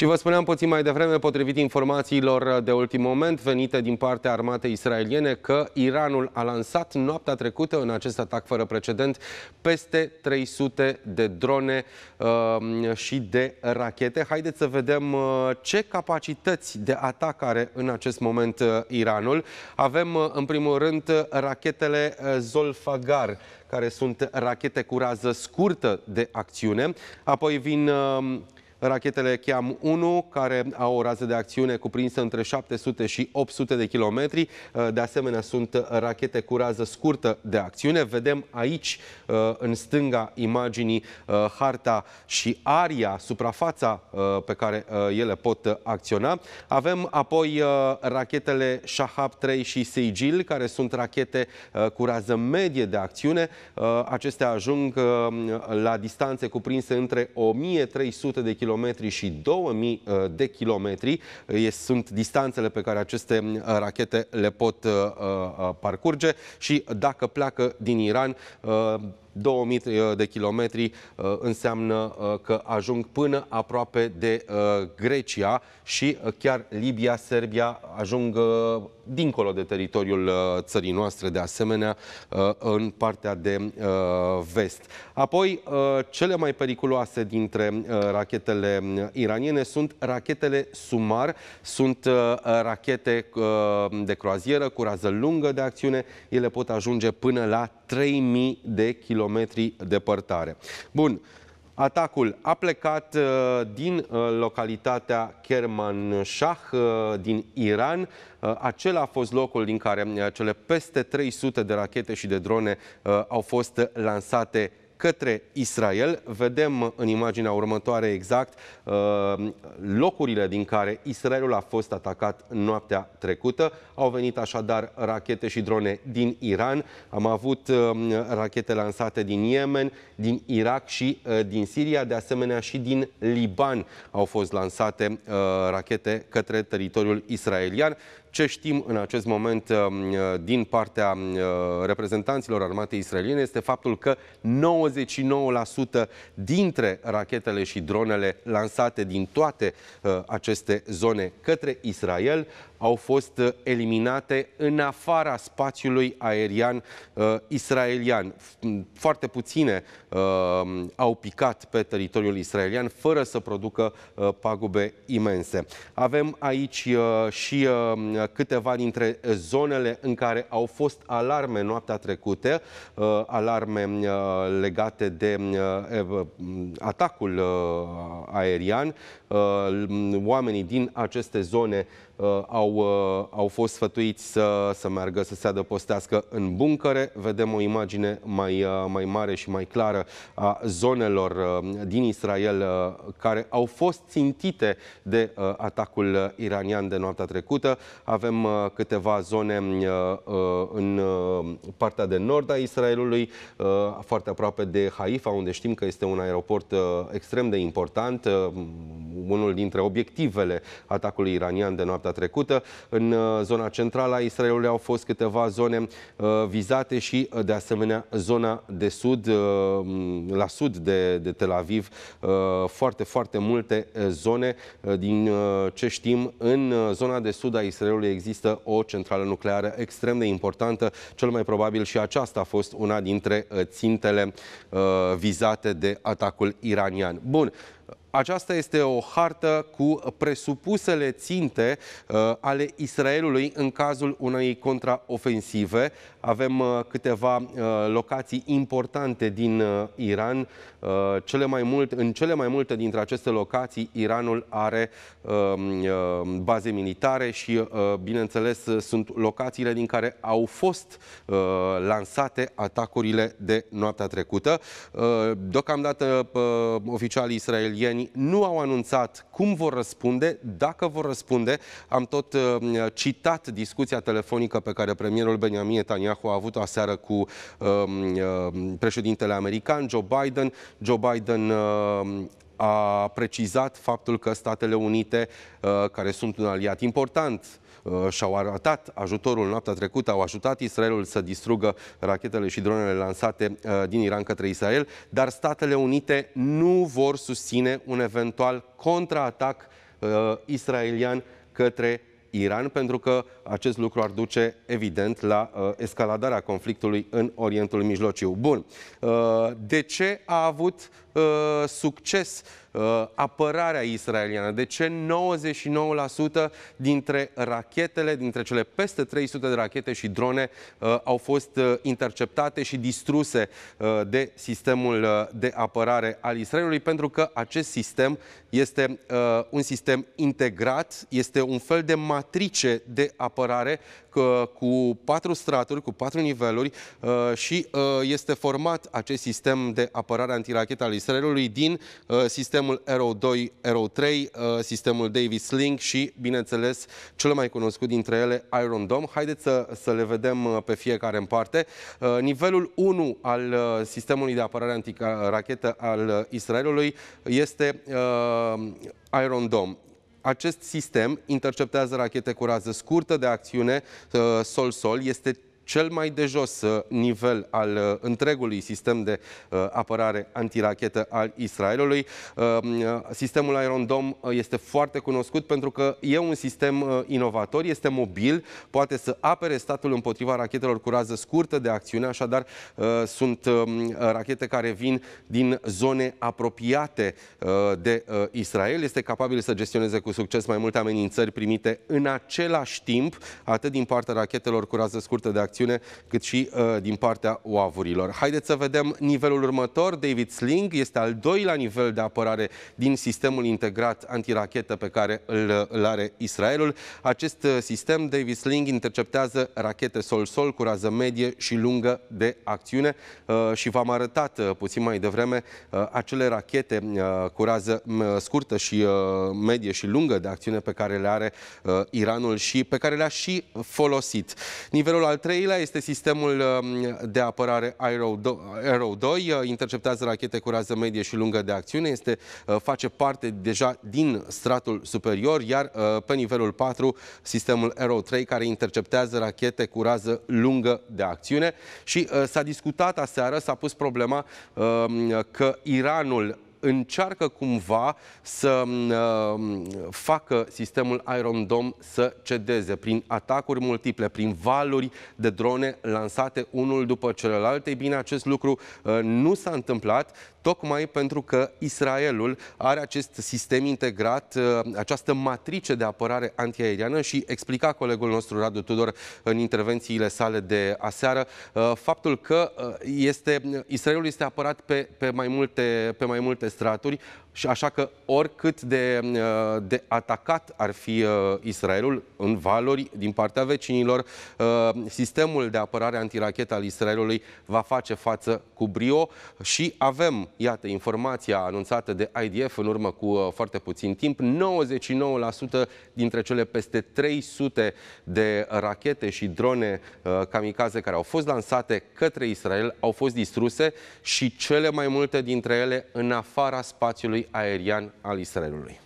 Și vă spuneam puțin mai devreme, potrivit informațiilor de ultim moment venite din partea armatei israeliene, că Iranul a lansat noaptea trecută în acest atac fără precedent peste 300 de drone uh, și de rachete. Haideți să vedem uh, ce capacități de atac are în acest moment uh, Iranul. Avem uh, în primul rând rachetele uh, Zolfagar, care sunt rachete cu rază scurtă de acțiune. Apoi vin... Uh, Rachetele Cheam-1, care au o rază de acțiune cuprinsă între 700 și 800 de kilometri, uh, de asemenea sunt rachete cu rază scurtă de acțiune. Vedem aici, uh, în stânga imaginii, uh, harta și aria, suprafața pe care ele pot acționa. Avem apoi rachetele Shahab-3 și Seijil, care sunt rachete cu rază medie de acțiune. Acestea ajung la distanțe cuprinse între 1300 de kilometri km și 2000 uh, de kilometri sunt distanțele pe care aceste uh, rachete le pot uh, parcurge și dacă pleacă din Iran 2000 uh, de kilometri uh, înseamnă uh, că ajung până aproape de Grecia și chiar Libia, Serbia ajung dincolo de teritoriul țării noastre, de asemenea, în partea de vest. Apoi, cele mai periculoase dintre rachetele iraniene sunt rachetele Sumar, sunt rachete de croazieră cu rază lungă de acțiune, ele pot ajunge până la 3000 de kilometri km departare. Bun, Atacul a plecat uh, din uh, localitatea Kerman Shah uh, din Iran. Acela a fost locul din care cele peste 300 de rachete și de drone au fost lansate către Israel. Vedem în imaginea următoare exact uh, locurile din care Israelul a fost atacat noaptea trecută. Au venit așadar rachete și drone din Iran. Am avut um, rachete lansate din Yemen, din Irak și uh, din Siria, de asemenea și din Liban au fost lansate uh, rachete către teritoriul israelian. Ce știm în acest moment um, uh, din partea um, uh, reprezentanților armatei israeliene este faptul că 99% dintre rachetele și dronele lansate din toate uh, aceste zone către Israel au fost eliminate în afara spațiului aerian uh, israelian. Foarte puține uh, au picat pe teritoriul israelian fără să producă uh, pagube imense. Avem aici uh, și uh, Uh, câteva dintre zonele în care au fost alarme noaptea trecută, uh, alarme uh, legate de atacul aerian. Oamenii din aceste zone Uh, au, uh, au fost sfătuiți să, să meargă să se adăpostească în buncăre. Vedem o imagine mai, uh, mai mare și mai clară a zonelor din Israel care au fost țintite de atacul iranian de noaptea trecută. Avem câteva zone în partea de nord a Israelului, foarte aproape de Haifa, unde știm că este un aeroport extrem de important, unul dintre obiectivele atacului iranian de noaptea trecută. În uh, zona centrală a Israelului au fost câteva zone uh, vizate și, uh, de asemenea, zona de sud, la sud de, de Tel Aviv, foarte, foarte multe zone. Din ce știm, în zona de sud a Israelului există o centrală nucleară extrem de importantă, cel mai probabil și aceasta a fost una dintre țintele vizate de atacul iranian. Bun, aceasta este o hartă cu presupusele ținte uh, ale Israelului în cazul unei contraofensive. Avem uh, câteva uh, locații importante din uh, Iran. Uh, cele mai mult, în cele mai multe dintre aceste locații, Iranul are uh, uh, baze militare și, uh, bineînțeles, sunt locațiile din care au fost uh, lansate atacurile de noaptea trecută. Uh, deocamdată, uh, oficialii israelieni Eleni nu au anunțat cum vor răspunde, dacă vor răspunde. Am tot uh, citat discuția telefonică pe care premierul Benjamin Netanyahu a avut-o aseară cu uh, uh, președintele american Joe Biden. Joe Biden uh, a precizat faptul că Statele Unite, uh, care sunt un aliat important, uh, și-au arătat ajutorul noaptea trecută, au ajutat Israelul să distrugă rachetele și dronele lansate uh, din Iran către Israel, dar Statele Unite nu vor susține un eventual contraatac israelian către Iran, pentru că acest lucru ar duce, evident, la uh, escaladarea conflictului în Orientul Mijlociu. Bun. Uh, de ce a avut uh, succes uh, apărarea israeliană? De ce 99% dintre rachetele, dintre cele peste 300 de rachete și drone, uh, au fost uh, interceptate și distruse uh, de sistemul uh, de apărare al Israelului? Pentru că acest sistem este uh, un sistem integrat, este un fel de matrice de apărare cu patru straturi, cu patru niveluri uh, și uh, este format acest sistem de apărare antirachetă al Israelului din uh, sistemul Arrow 2, Arrow 3, sistemul Davis Link și, bineînțeles, cel mai cunoscut dintre ele, Iron Dome. Haideți să, să le vedem pe fiecare în parte. Nivelul 1 al sistemului de apărare antirachetă al Israelului este Iron Dome acest sistem interceptează rachete cu rază scurtă de acțiune uh, sol-sol, este cel mai de jos uh, nivel al uh, întregului sistem de uh, apărare antirachetă al Israelului. Sistemul Iron Dome este foarte cunoscut pentru că e un sistem inovator, este mobil, poate să apere statul împotriva rachetelor cu rază scurtă de acțiune, așadar sunt um, rachete care vin din zone apropiate de Israel. Este capabil să gestioneze cu succes mai multe amenințări primite în același timp, atât din partea rachetelor cu rază scurtă de acțiune, acțiune, cât și uh, din partea oavurilor. Haideți să vedem nivelul următor. David Sling este al doilea nivel de apărare din sistemul integrat antirachetă pe care îl, îl are Israelul. Acest uh, sistem, David Sling, interceptează rachete sol-sol cu rază medie și lungă de acțiune uh, și v-am arătat uh, puțin mai devreme uh, acele rachete uh, cu rază scurtă și uh, medie și lungă de acțiune pe care le are uh, Iranul și pe care le-a și folosit. Nivelul al treilea doilea este sistemul um, de apărare Arrow 2, uh, interceptează rachete cu rază medie și lungă de acțiune, este, uh, face parte deja din stratul superior, iar uh, pe nivelul 4 sistemul Arrow 3 care interceptează rachete cu rază lungă de acțiune și s-a discutat aseară, s-a pus problema um, că Iranul încearcă cumva să mm, uh, facă sistemul Iron Dome să cedeze prin atacuri multiple, prin valuri de drone lansate unul după celălalt. Ei bine, acest lucru uh, nu s-a întâmplat tocmai pentru că Israelul are acest sistem integrat, uh, această matrice de apărare antiaeriană și explica colegul nostru Radu Tudor în intervențiile sale de aseară faptul că este, Israelul este apărat pe, pe, mai multe, pe mai multe straturi și așa că oricât de, uh, de atacat ar fi uh, Israelul în valori din partea vecinilor, uh, sistemul de apărare antirachetă al Israelului va face față cu brio și avem, iată, informația anunțată de IDF în urmă cu foarte puțin timp, 99% dintre cele peste 300 de rachete și drone kamikaze care au fost lansate către Israel au fost distruse și cele mai multe dintre ele în afara spațiului aerian al Israelului.